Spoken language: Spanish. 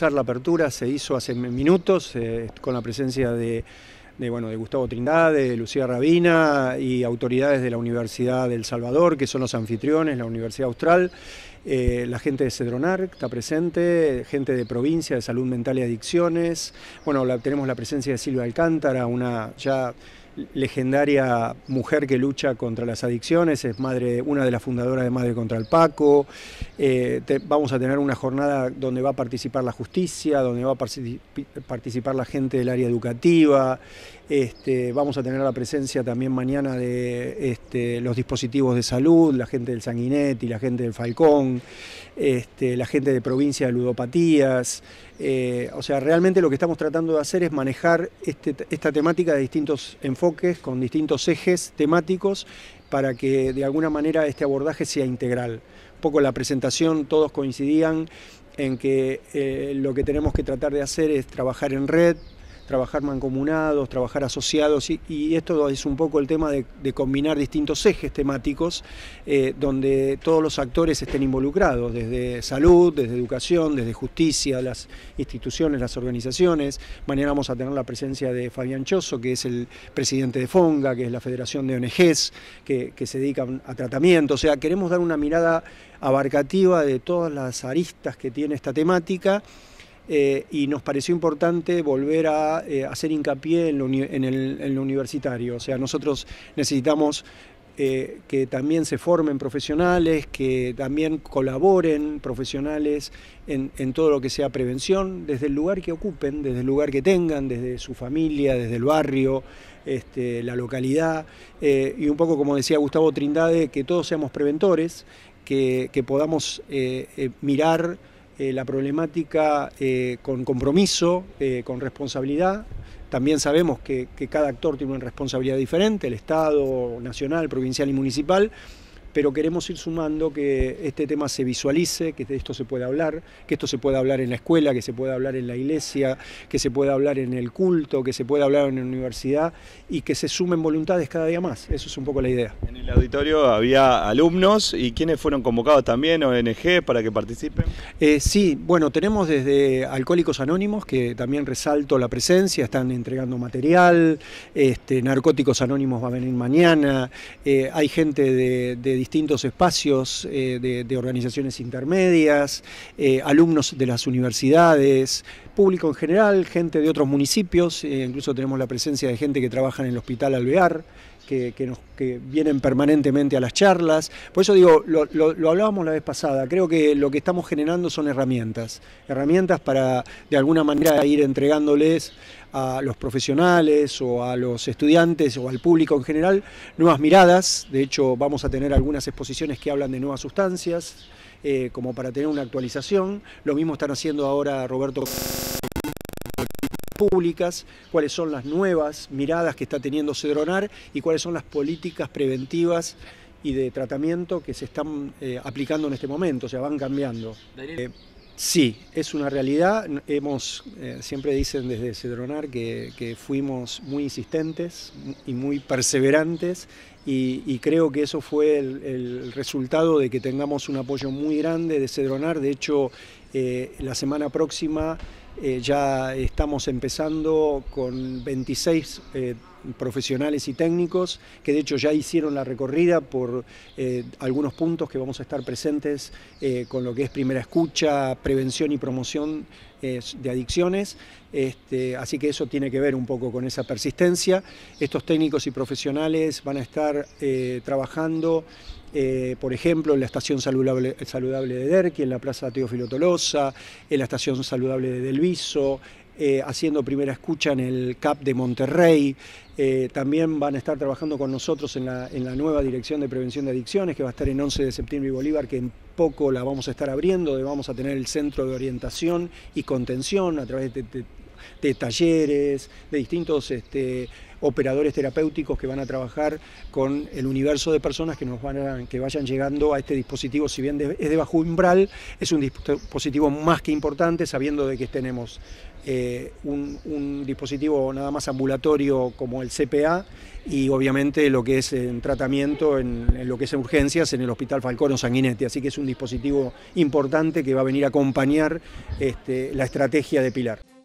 la apertura se hizo hace minutos eh, con la presencia de, bueno, de Gustavo Trindade, de Lucía Rabina y autoridades de la Universidad del Salvador, que son los anfitriones, la Universidad Austral. Eh, la gente de Cedronar está presente, gente de provincia de salud mental y adicciones. Bueno, la, tenemos la presencia de Silvia Alcántara, una ya legendaria mujer que lucha contra las adicciones, es madre, una de las fundadoras de Madre contra el Paco. Eh, vamos a tener una jornada donde va a participar la justicia, donde va a participar la gente del área educativa. Este, vamos a tener la presencia también mañana de este, los dispositivos de salud, la gente del Sanguinetti, la gente del Falcón, este, la gente de provincia de ludopatías. Eh, o sea, realmente lo que estamos tratando de hacer es manejar este, esta temática de distintos enfoques, con distintos ejes temáticos, para que de alguna manera este abordaje sea integral. Un poco la presentación, todos coincidían en que eh, lo que tenemos que tratar de hacer es trabajar en red, trabajar mancomunados, trabajar asociados, y, esto es un poco el tema de, combinar distintos ejes temáticos eh, donde todos los actores estén involucrados, desde salud, desde educación, desde justicia, las instituciones, las organizaciones. Mañana vamos a tener la presencia de Fabián Choso, que es el presidente de FONGA, que es la Federación de ONGs, que, se dedica a tratamiento. O sea, queremos dar una mirada abarcativa de todas las aristas que tiene esta temática eh, y nos pareció importante volver a eh, hacer hincapié en lo, universitario. O sea, nosotros necesitamos eh, que también se formen profesionales, que también colaboren profesionales en, todo lo que sea prevención, desde el lugar que ocupen, desde el lugar que tengan, desde su familia, desde el barrio, este, la localidad, y un poco como decía Gustavo Trindade, que todos seamos preventores, que podamos mirar eh, la problemática eh, con compromiso, eh, con responsabilidad. También sabemos que cada actor tiene una responsabilidad diferente, el Estado, nacional, provincial y municipal pero queremos ir sumando que este tema se visualice, que de esto se pueda hablar, que esto se pueda hablar en la escuela, que se pueda hablar en la iglesia, que se pueda hablar en el culto, que se pueda hablar en la universidad y que se sumen voluntades cada día más. Eso es un poco la idea. En el auditorio había alumnos y quienes fueron convocados también, ONG, para que participen. Eh, sí, bueno, tenemos desde Alcohólicos Anónimos, que también resalto la presencia, están entregando material, este, Narcóticos Anónimos va a venir mañana, eh, hay gente de, de distintos espacios eh, de, organizaciones intermedias, eh, alumnos de las universidades, público en general, gente de otros municipios, eh, incluso tenemos la presencia de gente que trabaja en el Hospital Alvear, que, nos, que vienen permanentemente a las charlas. Por eso digo, lo, hablábamos la vez pasada, creo que lo que estamos generando son herramientas, herramientas para de alguna manera ir entregándoles a los profesionales o a los estudiantes o al público en general nuevas miradas. De hecho, vamos a tener algunas exposiciones que hablan de nuevas sustancias. Eh, como para tener una actualización. Lo mismo están haciendo ahora Roberto públicas, cuáles son las nuevas miradas que está teniendo Cedronar y cuáles son las políticas preventivas y de tratamiento que se están eh, aplicando en este momento, o sea, van cambiando. Eh, sí, es una realidad. Hemos, eh, siempre dicen desde Cedronar que, fuimos muy insistentes y muy perseverantes y, creo que eso fue el, el, resultado de que tengamos un apoyo muy grande de Cedronar. De hecho, la semana próxima eh, ya estamos empezando con 26 eh, profesionales y técnicos que de hecho ya hicieron la recorrida por eh, algunos puntos que vamos a estar presentes con lo que es primera escucha, prevención y promoción de adicciones. Este, así que eso tiene que ver un poco con esa persistencia. Estos técnicos y profesionales van a estar trabajando por ejemplo, en la Estación Saludable, Saludable de Derqui, en la Plaza Teófilo Tolosa, en la Estación Saludable de Delví, eh, haciendo primera escucha en el CAP de Monterrey. Eh, también van a estar trabajando con nosotros en la, en la, nueva Dirección de Prevención de Adicciones, que va a estar en 11 de septiembre y Bolívar, que en poco la vamos a estar abriendo, vamos a tener el centro de orientación y contención a través de, de talleres, de distintos este, operadores terapéuticos que van a trabajar con el universo de personas que, nos van que vayan llegando a este dispositivo, si bien es de bajo umbral, es un dispositivo más que importante, sabiendo de que tenemos eh, un, dispositivo nada más ambulatorio como el CPA y obviamente lo que es en tratamiento, en, lo que es en urgencias, en el Hospital Falcón o Sanguinetti. Así que es un dispositivo importante que va a venir a acompañar este, la estrategia de Pilar.